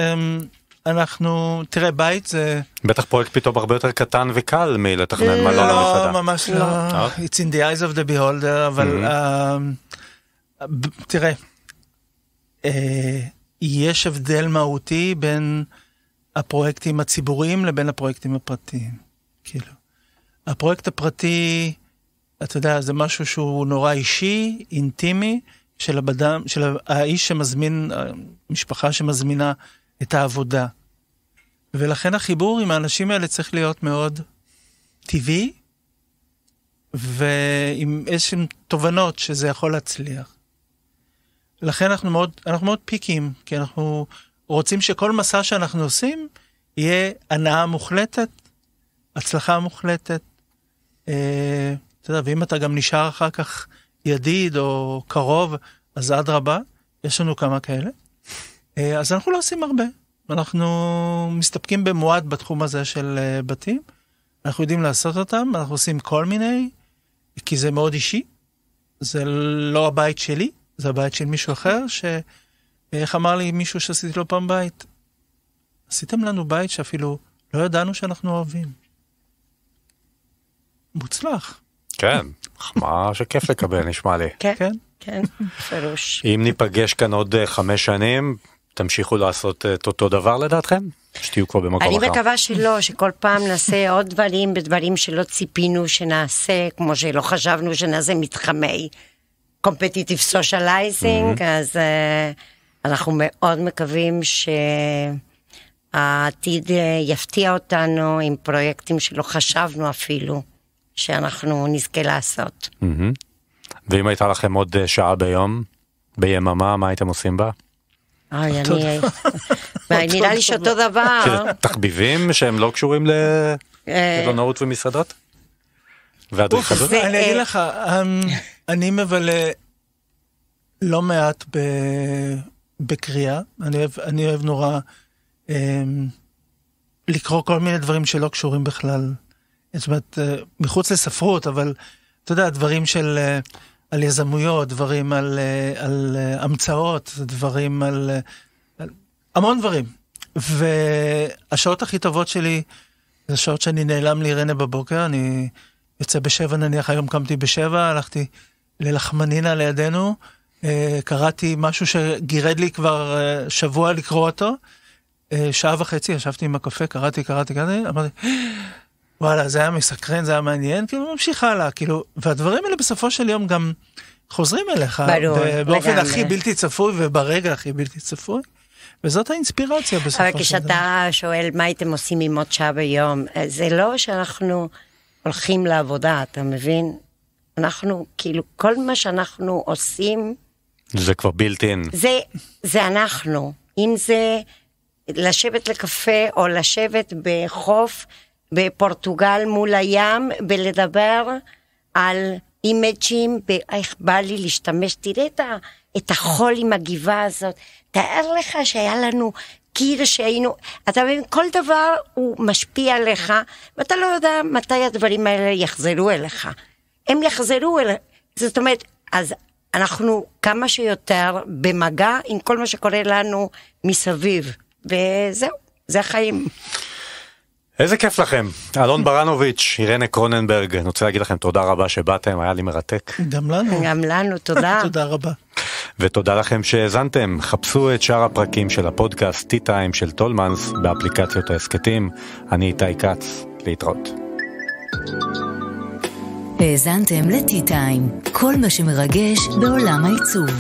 אנחנו, תראה, בית זה... בטח פרויקט פתאום הרבה יותר קטן וקל מלתכנן לא, מלון מחדש. לא, ממש לא. לא. אוקיי. It's in the eyes of the beholder, אבל mm-hmm. אמ, תראה. אה, יש הבדל מהותי בין הפרויקטים הציבוריים לבין הפרויקטים הפרטיים. כאילו, הפרויקט הפרטי, אתה יודע, זה משהו שהוא נורא אישי, אינטימי, של, הבדם, של האיש שמזמין, המשפחה שמזמינה את העבודה. ולכן החיבור עם האנשים האלה צריך להיות מאוד טבעי, ועם איזשהם תובנות שזה יכול להצליח. לכן אנחנו מאוד, אנחנו מאוד פיקים, כי אנחנו רוצים שכל מסע שאנחנו עושים יהיה הנאה מוחלטת, הצלחה מוחלטת. אה, אתה יודע, ואם אתה גם נשאר אחר כך ידיד או קרוב, אז אדרבה, יש לנו כמה כאלה. אה, אז אנחנו לא עושים הרבה, אנחנו מסתפקים במועט בתחום הזה של אה, בתים. אנחנו יודעים לעשות אותם, אנחנו עושים כל מיני, כי זה מאוד אישי. זה לא הבית שלי, זה הבית של מישהו אחר, ש... איך אמר לי מישהו שעשיתי לו פעם בית? עשיתם לנו בית שאפילו לא ידענו שאנחנו אוהבים. מוצלח. כן, מה שכיף לקבל, נשמע לי. כן, כן, כן, בפירוש. אם ניפגש כאן עוד אה, חמש שנים, תמשיכו לעשות אה, את אותו דבר לדעתכם? שתהיו כבר במקום אחר. אני מקווה שלא, שכל פעם נעשה עוד דברים בדברים שלא ציפינו שנעשה, כמו שלא חשבנו שנעשה מתחמי קומפטיטיב סושיאלייזינג, mhm. אז uh, אנחנו מאוד מקווים שהעתיד אה, יפתיע אותנו עם פרויקטים שלא חשבנו אפילו שאנחנו נזכה לעשות. Mm -hmm. ואם הייתה לכם עוד אה, שעה ביום, ביממה, מה הייתם עושים בה? אוי, אני... [laughs] נראה לי שאותו דבר. כן, תחביבים שהם לא קשורים למלונאות ומסעדות? והאדריכלות? אני אגיד אה, לך, אמ, אני מבלה לא מעט בקריאה, אני אוהב, נורא אמ, לקרוא כל מיני דברים שלא קשורים בכלל, זאת אומרת, אה, מחוץ לספרות, אבל אתה יודע, דברים של, אה, על יזמויות, דברים על, אה, על המצאות, דברים על, על המון דברים. והשעות הכי טובות שלי זה שעות שאני נעלם לי בבוקר, אני... יוצא בשבע נניח, היום קמתי בשבע, הלכתי ללחמנינה לידינו, אה, קראתי משהו שגירד לי כבר אה, שבוע לקרוא אותו, אה, שעה וחצי ישבתי עם הקפה, קראתי, קראתי, קראתי, אמרתי, וואלה, זה היה מסקרן, זה היה מעניין, כאילו, ממשיך הלאה, כאילו, והדברים האלה בסופו של יום גם חוזרים אליך, ברור, באופן הכי בלתי צפוי וברגע הכי בלתי צפוי. וזאת האינספירציה בסופו של דבר. אבל כשאתה שואל מה הייתם עושים עם עוד שעה ביום, זה לא שאנחנו הולכים לעבודה, אתה מבין? אנחנו, כאילו, כל מה שאנחנו עושים... זה כבר בילט אין. זה, זה אנחנו. אם זה לשבת לקפה או לשבת בחוף בפורטוגל מול הים ולדבר על אימג'ים, איך בא לי להשתמש, תראה את החול עם הגבעה הזאת. תאר לך שהיה לנו כאילו שהיינו, אתה מבין, כל דבר הוא משפיע עליך, ואתה לא יודע מתי הדברים האלה יחזרו אליך. הם יחזרו אליך, זאת אומרת, אז אנחנו כמה שיותר במגע עם כל מה שקורה לנו מסביב, וזהו, זה החיים. איזה כיף לכם, אלון ברנוביץ', אירנה קרוננברג, אני רוצה להגיד לכם תודה רבה שבאתם, היה לי מרתק. גם לנו. גם לנו, תודה. [laughs] תודה רבה. ותודה לכם שהאזנתם. חפשו את שאר הפרקים של הפודקאסט T-Time של טולמנס באפליקציות ההסכתים. אני איתי כץ, להתראות. האזנתם ל-T-Time, כל מה שמרגש בעולם העיצוב.